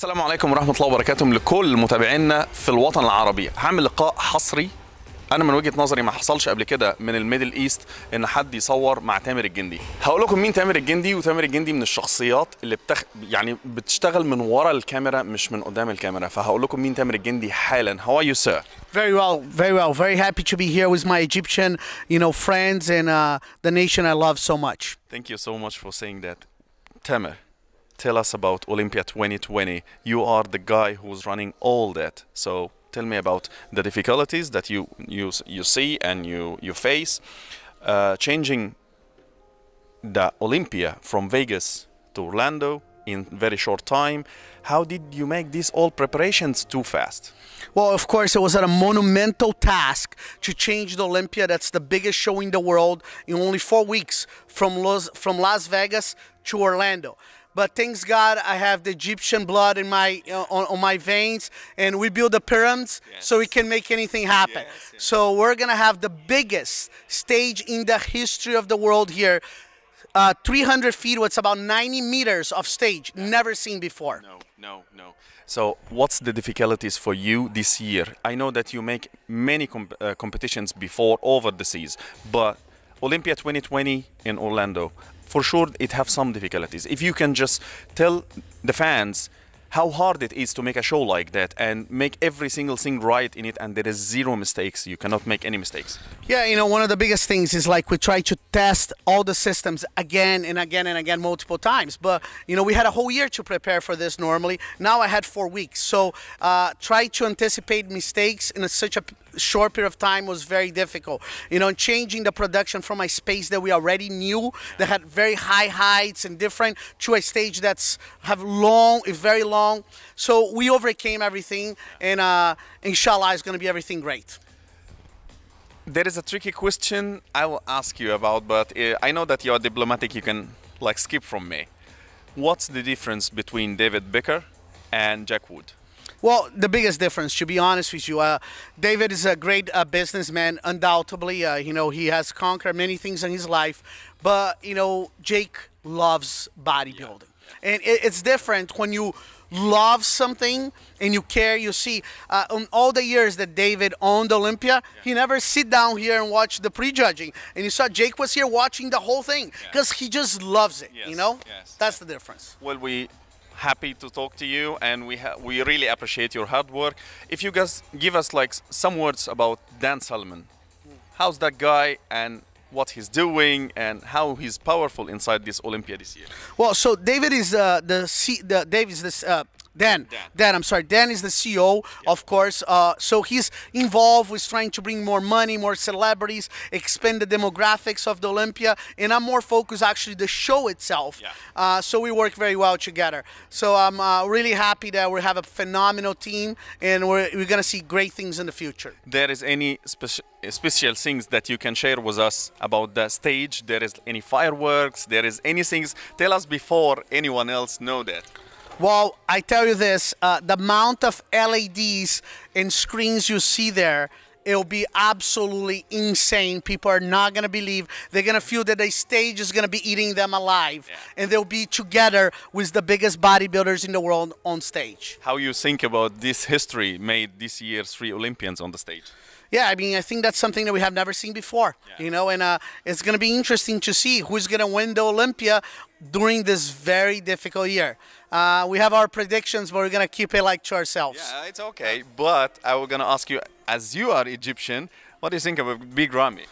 السلام عليكم ورحمه الله وبركاته لكل متابعينا في الوطن العربي هعمل لقاء حصري انا من وجهه نظري ما حصلش قبل كده من الميدل ايست ان حد يصور مع تامر الجندي هقول لكم مين تامر الجندي وتامر الجندي من الشخصيات اللي بتخ... يعني بتشتغل من ورا الكاميرا مش من قدام الكاميرا فهقول لكم مين تامر الجندي حالا how are you sir very well very well very happy to be here with my egyptian you know friends and uh, the nation i love so much thank you so much for saying that تامر tell us about Olympia 2020. You are the guy who's running all that. So tell me about the difficulties that you you you see and you you face uh, changing the Olympia from Vegas to Orlando in very short time. How did you make these all preparations too fast? Well, of course, it was a monumental task to change the Olympia. That's the biggest show in the world in only four weeks from Los, from Las Vegas to Orlando. But thanks God, I have the Egyptian blood in my uh, on, on, my veins, and we build the pyramids yes. so we can make anything happen. Yes, yes. So we're gonna have the biggest stage in the history of the world here. Uh, 300 feet, what's about 90 meters of stage, yeah. never seen before. No, no, no. So, what's the difficulties for you this year? I know that you make many uh, competitions before over the seas, but Olympia 2020 in Orlando, for sure it have some difficulties. If you can just tell the fans how hard it is to make a show like that and make every single thing right in it and there is zero mistakes you cannot make any mistakes yeah you know one of the biggest things is like we try to test all the systems again and again and again multiple times but you know we had a whole year to prepare for this normally now i had four weeks so uh, try to anticipate mistakes in a, such a short period of time was very difficult. You know, changing the production from a space that we already knew that had very high heights and different to a stage that's have long, very long so we overcame everything, and uh, inshallah, it's going to be everything great. There is a tricky question I will ask you about, but uh, I know that you are diplomatic. You can like skip from me. What's the difference between David Becker and Jack Wood? Well, the biggest difference, to be honest with you, uh, David is a great uh, businessman, undoubtedly. Uh, you know, he has conquered many things in his life, but you know, Jake loves bodybuilding, yeah. and it, it's different when you love something and you care, you see, uh, on all the years that David owned Olympia, yeah. he never sit down here and watch the prejudging. And you saw Jake was here watching the whole thing because yeah. he just loves it, yes. you know? Yes. That's the difference. Well, we happy to talk to you and we we really appreciate your hard work. If you guys give us like some words about Dan Salmon. How's that guy and what he's doing and how he's powerful inside this Olympia this year. Well, so David is uh, the C, the David is this uh, Dan. Dan. Dan, I'm sorry. Dan is the CEO, yeah. of course. Uh, so he's involved with trying to bring more money, more celebrities, expand the demographics of the Olympia, and I'm more focused actually the show itself. Yeah. Uh, so we work very well together. So I'm uh, really happy that we have a phenomenal team, and we're, we're going to see great things in the future. There is any special things that you can share with us about the stage there is any fireworks there is any things tell us before anyone else know that well, I tell you this uh, the amount of LEDs and screens you see there. It'll be absolutely insane. People are not going to believe. They're going to feel that the stage is going to be eating them alive. Yeah. And they'll be together with the biggest bodybuilders in the world on stage. How you think about this history made this year's three Olympians on the stage? yeah, I mean, I think that's something that we have never seen before, yeah. you know, and uh, it's going to be interesting to see who's going to win the Olympia during this very difficult year. Uh, we have our predictions, but we're going to keep it like to ourselves. Yeah, it's okay. But I was going to ask you, as you are Egyptian, what do you think of a big Rami?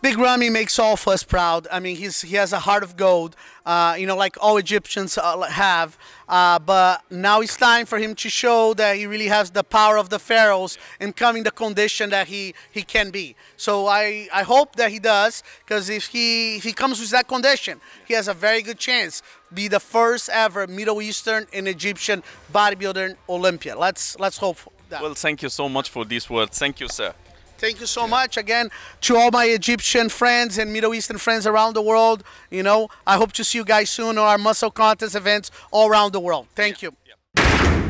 Big Rami makes all of us proud. I mean, he's he has a heart of gold, uh, you know, like all Egyptians uh, have. Uh, but now it's time for him to show that he really has the power of the pharaohs and coming the condition that he he can be. So I I hope that he does, because if he if he comes with that condition, he has a very good chance be the first ever Middle Eastern and Egyptian bodybuilder Olympia. Let's let's hope. That. Well, thank you so much for these words. Thank you, sir. Thank you so yeah. much again to all my Egyptian friends and Middle Eastern friends around the world. You know, I hope to see you guys soon on our muscle contest events all around the world. Thank yeah. you.